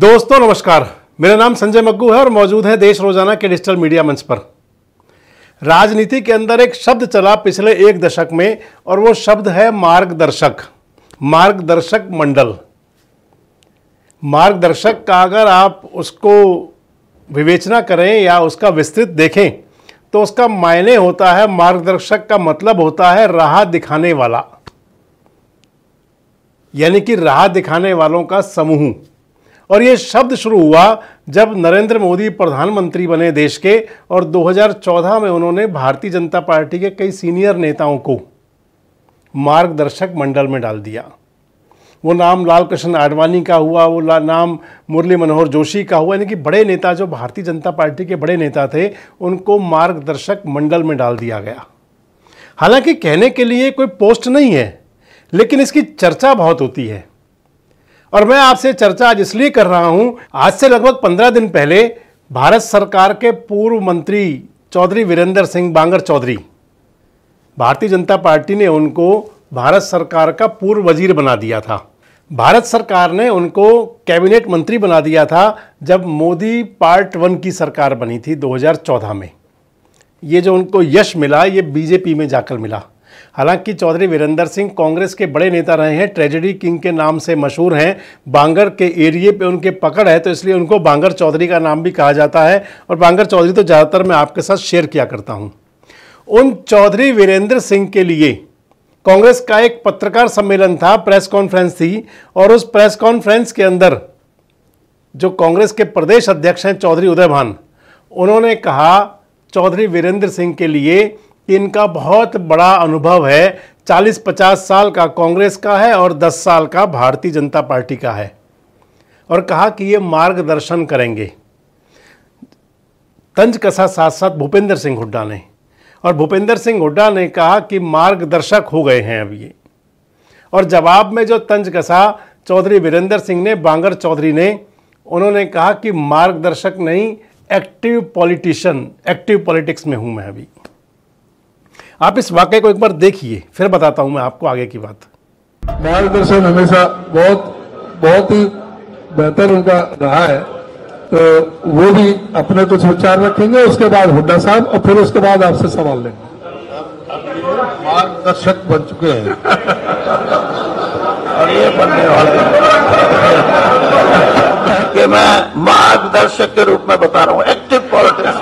दोस्तों नमस्कार मेरा नाम संजय मग्गू है और मौजूद है देश रोजाना के डिजिटल मीडिया मंच पर राजनीति के अंदर एक शब्द चला पिछले एक दशक में और वो शब्द है मार्गदर्शक मार्गदर्शक मंडल मार्गदर्शक का अगर आप उसको विवेचना करें या उसका विस्तृत देखें तो उसका मायने होता है मार्गदर्शक का मतलब होता है राह दिखाने वाला यानी कि राह दिखाने वालों का समूह और ये शब्द शुरू हुआ जब नरेंद्र मोदी प्रधानमंत्री बने देश के और 2014 में उन्होंने भारतीय जनता पार्टी के कई सीनियर नेताओं को मार्गदर्शक मंडल में डाल दिया वो नाम लाल कृष्ण आडवाणी का हुआ वो नाम मुरली मनोहर जोशी का हुआ यानी कि बड़े नेता जो भारतीय जनता पार्टी के बड़े नेता थे उनको मार्गदर्शक मंडल में डाल दिया गया हालांकि कहने के लिए कोई पोस्ट नहीं है लेकिन इसकी चर्चा बहुत होती है और मैं आपसे चर्चा आज इसलिए कर रहा हूं आज से लगभग पंद्रह दिन पहले भारत सरकार के पूर्व मंत्री चौधरी वीरेंद्र सिंह बांगर चौधरी भारतीय जनता पार्टी ने उनको भारत सरकार का पूर्व वजीर बना दिया था भारत सरकार ने उनको कैबिनेट मंत्री बना दिया था जब मोदी पार्ट वन की सरकार बनी थी 2014 में ये जो उनको यश मिला ये बीजेपी में जाकर मिला हालांकि चौधरी वीरेंद्र सिंह कांग्रेस के बड़े नेता रहे हैं ट्रेजेडी किंग के नाम से मशहूर हैं बांगर के एरिए पे उनके पकड़ है तो इसलिए उनको बांगर चौधरी का नाम भी कहा जाता है और बांगर चौधरी तो ज़्यादातर मैं आपके साथ शेयर किया करता हूँ उन चौधरी वीरेंद्र सिंह के लिए कांग्रेस का एक पत्रकार सम्मेलन था प्रेस कॉन्फ्रेंस थी और उस प्रेस कॉन्फ्रेंस के अंदर जो कांग्रेस के प्रदेश अध्यक्ष हैं चौधरी उदयभान उन्होंने कहा चौधरी वीरेंद्र सिंह के लिए इनका बहुत बड़ा अनुभव है 40-50 साल का कांग्रेस का है और 10 साल का भारतीय जनता पार्टी का है और कहा कि ये मार्गदर्शन करेंगे तंज कसा साथ साथ भूपेंद्र सिंह हुड्डा ने और भूपेंद्र सिंह हुड्डा ने कहा कि मार्गदर्शक हो गए हैं अब ये और जवाब में जो तंज कसा चौधरी वीरेंद्र सिंह ने बांगर चौधरी ने उन्होंने कहा कि मार्गदर्शक नहीं एक्टिव पॉलिटिशियन एक्टिव पॉलिटिक्स में हूं मैं अभी आप इस वाक्य को एक बार देखिए फिर बताता हूँ मैं आपको आगे की बात मार्गदर्शन हमेशा बहुत बहुत ही बेहतर उनका रहा है तो वो भी अपने कुछ विचार रखेंगे उसके बाद हुड्डा साहब और फिर उसके बाद आपसे सवाल लेंगे मार्गदर्शक बन चुके हैं और ये बनने वाले कि मैं मार्गदर्शक के रूप में बता रहा हूँ एक्टिव पॉलिटिक्स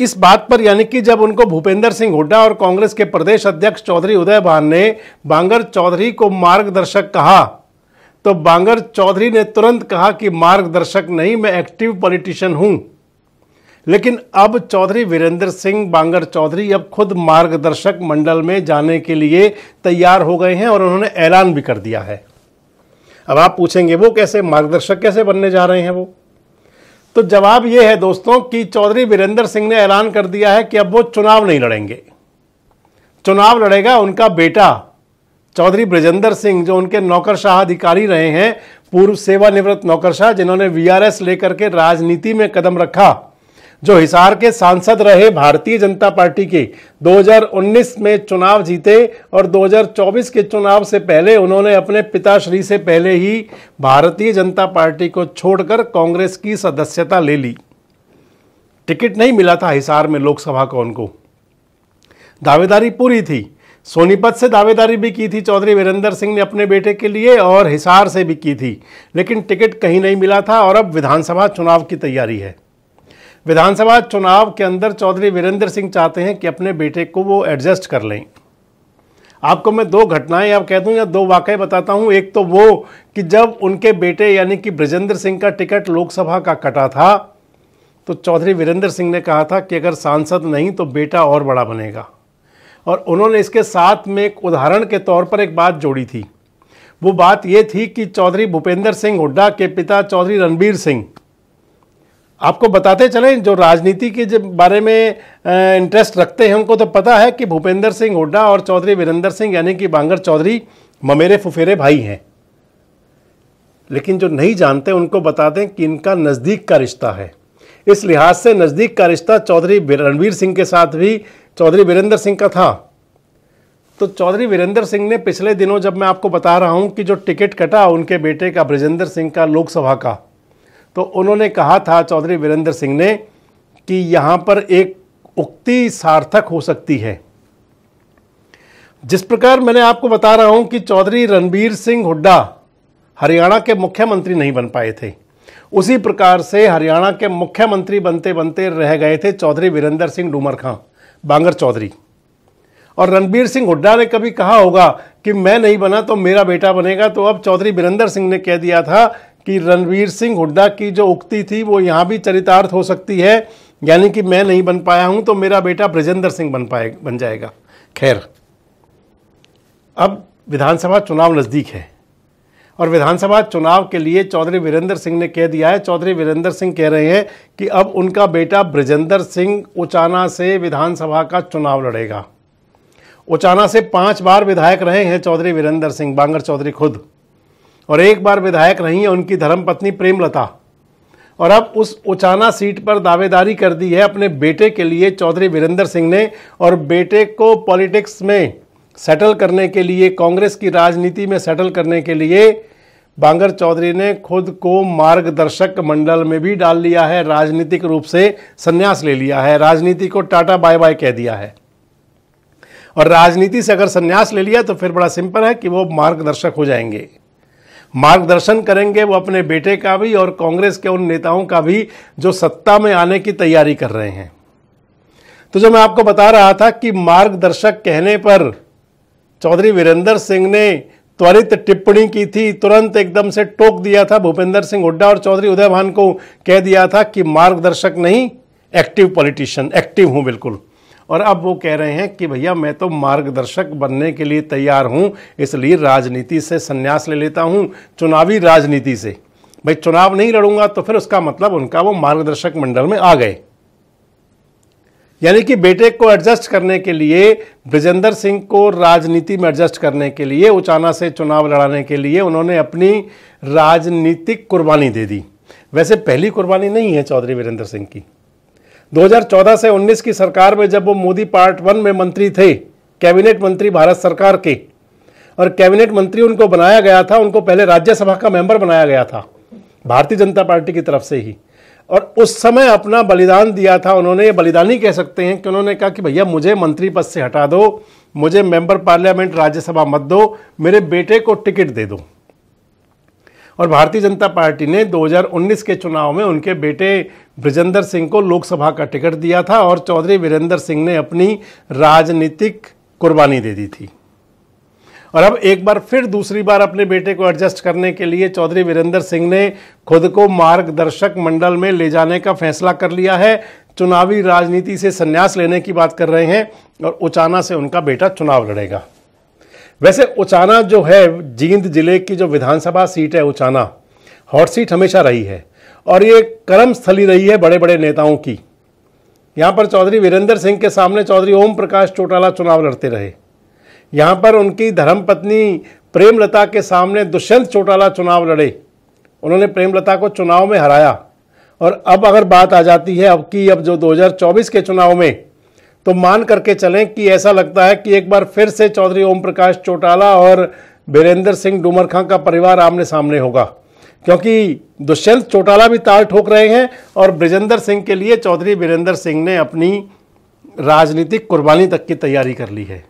इस बात पर यानी कि जब उनको भूपेंद्र सिंह हुड्डा और कांग्रेस के प्रदेश अध्यक्ष चौधरी उदय भान ने बांगर चौधरी को मार्गदर्शक कहा तो बांगर चौधरी ने तुरंत कहा कि मार्गदर्शक नहीं मैं एक्टिव पॉलिटिशियन हूं लेकिन अब चौधरी वीरेंद्र सिंह बांगर चौधरी अब खुद मार्गदर्शक मंडल में जाने के लिए तैयार हो गए हैं और उन्होंने ऐलान भी कर दिया है अब आप पूछेंगे वो कैसे मार्गदर्शक कैसे बनने जा रहे हैं वो तो जवाब यह है दोस्तों कि चौधरी वीरेंद्र सिंह ने ऐलान कर दिया है कि अब वो चुनाव नहीं लड़ेंगे चुनाव लड़ेगा उनका बेटा चौधरी ब्रजेंद्र सिंह जो उनके नौकरशाह अधिकारी रहे हैं पूर्व सेवानिवृत्त नौकरशाह जिन्होंने वीआरएस लेकर के राजनीति में कदम रखा जो हिसार के सांसद रहे भारतीय जनता पार्टी के 2019 में चुनाव जीते और 2024 के चुनाव से पहले उन्होंने अपने पिताश्री से पहले ही भारतीय जनता पार्टी को छोड़कर कांग्रेस की सदस्यता ले ली टिकट नहीं मिला था हिसार में लोकसभा को उनको दावेदारी पूरी थी सोनीपत से दावेदारी भी की थी चौधरी वीरेंद्र सिंह ने अपने बेटे के लिए और हिसार से भी की थी लेकिन टिकट कहीं नहीं मिला था और अब विधानसभा चुनाव की तैयारी है विधानसभा चुनाव के अंदर चौधरी वीरेंद्र सिंह चाहते हैं कि अपने बेटे को वो एडजस्ट कर लें आपको मैं दो घटनाएं आप कह दूं या दो वाक्य बताता हूं एक तो वो कि जब उनके बेटे यानी कि ब्रजेंद्र सिंह का टिकट लोकसभा का कटा था तो चौधरी वीरेंद्र सिंह ने कहा था कि अगर सांसद नहीं तो बेटा और बड़ा बनेगा और उन्होंने इसके साथ में एक उदाहरण के तौर पर एक बात जोड़ी थी वो बात ये थी कि चौधरी भूपेंद्र सिंह हुड्डा के पिता चौधरी रणबीर सिंह आपको बताते चले जो राजनीति के बारे में इंटरेस्ट रखते हैं उनको तो पता है कि भूपेंद्र सिंह हुड्डा और चौधरी वीरेंद्र सिंह यानी कि बांगर चौधरी ममेरे फुफेरे भाई हैं लेकिन जो नहीं जानते उनको बता दें कि इनका नज़दीक का रिश्ता है इस लिहाज से नज़दीक का रिश्ता चौधरी रणवीर सिंह के साथ भी चौधरी वीरेंद्र सिंह का था तो चौधरी वीरेंद्र सिंह ने पिछले दिनों जब मैं आपको बता रहा हूं कि जो टिकट कटा उनके बेटे का ब्रजेंद्र सिंह का लोकसभा का तो उन्होंने कहा था चौधरी वीरेंद्र सिंह ने कि यहाँ पर एक उक्ति सार्थक हो सकती है जिस प्रकार मैंने आपको बता रहा हूँ कि चौधरी रणबीर सिंह हुड्डा हरियाणा के मुख्यमंत्री नहीं बन पाए थे उसी प्रकार से हरियाणा के मुख्यमंत्री बनते बनते रह गए थे चौधरी वीरेंद्र सिंह डूमर खां बांगर चौधरी और रणबीर सिंह हुड्डा ने कभी कहा होगा कि मैं नहीं बना तो मेरा बेटा बनेगा तो अब चौधरी वीरेंद्र सिंह ने कह दिया था कि रणवीर सिंह हुड्डा की जो उक्ति थी वो यहाँ भी चरितार्थ हो सकती है यानी कि मैं नहीं बन पाया हूँ तो मेरा बेटा ब्रजेंद्र सिंह बन पाए बन जाएगा खैर अब विधानसभा चुनाव नज़दीक है और विधानसभा चुनाव के लिए चौधरी वीरेंद्र सिंह ने कह दिया है चौधरी वीरेंद्र सिंह कह रहे हैं कि अब उनका बेटा ब्रजेंद्र सिंह उचाना से विधानसभा का चुनाव लड़ेगा उचाना से पांच बार विधायक रहे हैं चौधरी वीरेंद्र सिंह बांगर चौधरी खुद और एक बार विधायक रही हैं उनकी धर्मपत्नी प्रेमलता और अब उस उचाना सीट पर दावेदारी कर दी है अपने बेटे के लिए चौधरी वीरेंद्र सिंह ने और बेटे को पॉलिटिक्स में सेटल करने के लिए कांग्रेस की राजनीति में सेटल करने के लिए बांगर चौधरी ने खुद को मार्गदर्शक मंडल में भी डाल लिया है राजनीतिक रूप से संन्यास ले लिया है राजनीति को टाटा बाय बाय कह दिया है और राजनीति से अगर संन्यास ले लिया तो फिर बड़ा सिंपल है कि वो मार्गदर्शक हो जाएंगे मार्गदर्शन करेंगे वो अपने बेटे का भी और कांग्रेस के उन नेताओं का भी जो सत्ता में आने की तैयारी कर रहे हैं तो जो मैं आपको बता रहा था कि मार्गदर्शक कहने पर चौधरी वीरेंद्र सिंह ने त्वरित टिप्पणी की थी तुरंत एकदम से टोक दिया था भूपेंद्र सिंह हुड्डा और चौधरी उदयभान को कह दिया था कि मार्गदर्शक नहीं एक्टिव पॉलिटिशियन एक्टिव हूं बिल्कुल और अब वो कह रहे हैं कि भैया मैं तो मार्गदर्शक बनने के लिए तैयार हूँ इसलिए राजनीति से संन्यास ले लेता हूँ चुनावी राजनीति से भाई चुनाव नहीं लड़ूंगा तो फिर उसका मतलब उनका वो मार्गदर्शक मंडल में आ गए यानी कि बेटे को एडजस्ट करने के लिए ब्रजेंद्र सिंह को राजनीति में एडजस्ट करने के लिए उचाना से चुनाव लड़ाने के लिए उन्होंने अपनी राजनीतिक कुर्बानी दे दी वैसे पहली कुर्बानी नहीं है चौधरी वीरेंद्र सिंह की 2014 से 19 की सरकार में जब वो मोदी पार्ट वन में मंत्री थे कैबिनेट मंत्री भारत सरकार के और कैबिनेट मंत्री उनको बनाया गया था उनको पहले राज्यसभा का मेंबर बनाया गया था भारतीय जनता पार्टी की तरफ से ही और उस समय अपना बलिदान दिया था उन्होंने ये बलिदान ही कह सकते हैं कि उन्होंने कहा कि भैया मुझे मंत्री पद से हटा दो मुझे मेंबर पार्लियामेंट राज्यसभा मत दो मेरे बेटे को टिकट दे दो और भारतीय जनता पार्टी ने 2019 के चुनाव में उनके बेटे ब्रजेंद्र सिंह को लोकसभा का टिकट दिया था और चौधरी वीरेंद्र सिंह ने अपनी राजनीतिक कुर्बानी दे दी थी और अब एक बार फिर दूसरी बार अपने बेटे को एडजस्ट करने के लिए चौधरी वीरेंद्र सिंह ने खुद को मार्गदर्शक मंडल में ले जाने का फैसला कर लिया है चुनावी राजनीति से संन्यास लेने की बात कर रहे हैं और उचाना से उनका बेटा चुनाव लड़ेगा वैसे उचाना जो है जींद जिले की जो विधानसभा सीट है उचाना हॉट सीट हमेशा रही है और ये कर्म स्थली रही है बड़े बड़े नेताओं की यहाँ पर चौधरी वीरेंद्र सिंह के सामने चौधरी ओम प्रकाश चौटाला चुनाव लड़ते रहे यहाँ पर उनकी धर्मपत्नी प्रेमलता के सामने दुष्यंत चौटाला चुनाव लड़े उन्होंने प्रेमलता को चुनाव में हराया और अब अगर बात आ जाती है अब की अब जो 2024 के चुनाव में तो मान करके चलें कि ऐसा लगता है कि एक बार फिर से चौधरी ओम प्रकाश चौटाला और बीरेंद्र सिंह डूमरखां का परिवार आमने सामने होगा क्योंकि दुष्यंत चौटाला भी ताल ठोक रहे हैं और ब्रजेंद्र सिंह के लिए चौधरी वीरेंद्र सिंह ने अपनी राजनीतिक कुर्बानी तक की तैयारी कर ली है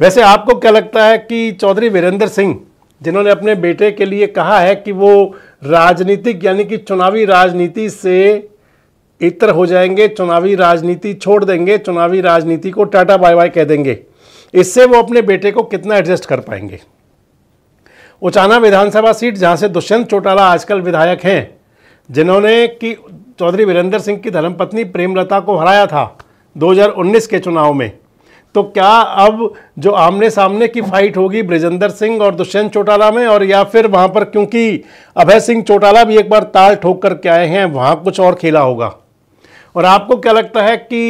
वैसे आपको क्या लगता है कि चौधरी वीरेंद्र सिंह जिन्होंने अपने बेटे के लिए कहा है कि वो राजनीतिक यानी कि चुनावी राजनीति से इतर हो जाएंगे चुनावी राजनीति छोड़ देंगे चुनावी राजनीति को टाटा बाय बाय कह देंगे इससे वो अपने बेटे को कितना एडजस्ट कर पाएंगे उचाना विधानसभा सीट जहाँ से दुष्यंत चौटाला आजकल विधायक हैं जिन्होंने कि चौधरी वीरेंद्र सिंह की धर्मपत्नी प्रेमलता को हराया था 2019 के चुनाव में तो क्या अब जो आमने सामने की फाइट होगी ब्रजेंद्र सिंह और दुष्यंत चौटाला में और या फिर वहां पर क्योंकि अभय सिंह चौटाला भी एक बार ताल ठोक करके आए हैं वहां कुछ और खेला होगा और आपको क्या लगता है कि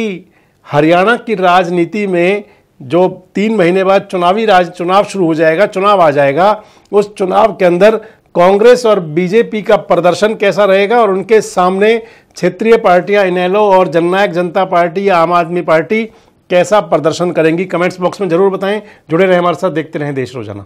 हरियाणा की राजनीति में जो तीन महीने बाद चुनावी राज चुनाव शुरू हो जाएगा चुनाव आ जाएगा उस चुनाव के अंदर कांग्रेस और बीजेपी का प्रदर्शन कैसा रहेगा और उनके सामने क्षेत्रीय पार्टियां इनैलो और जननायक जनता पार्टी या आम आदमी पार्टी कैसा प्रदर्शन करेंगी कमेंट्स बॉक्स में जरूर बताएं जुड़े रहें हमारे साथ देखते रहें देश रोजाना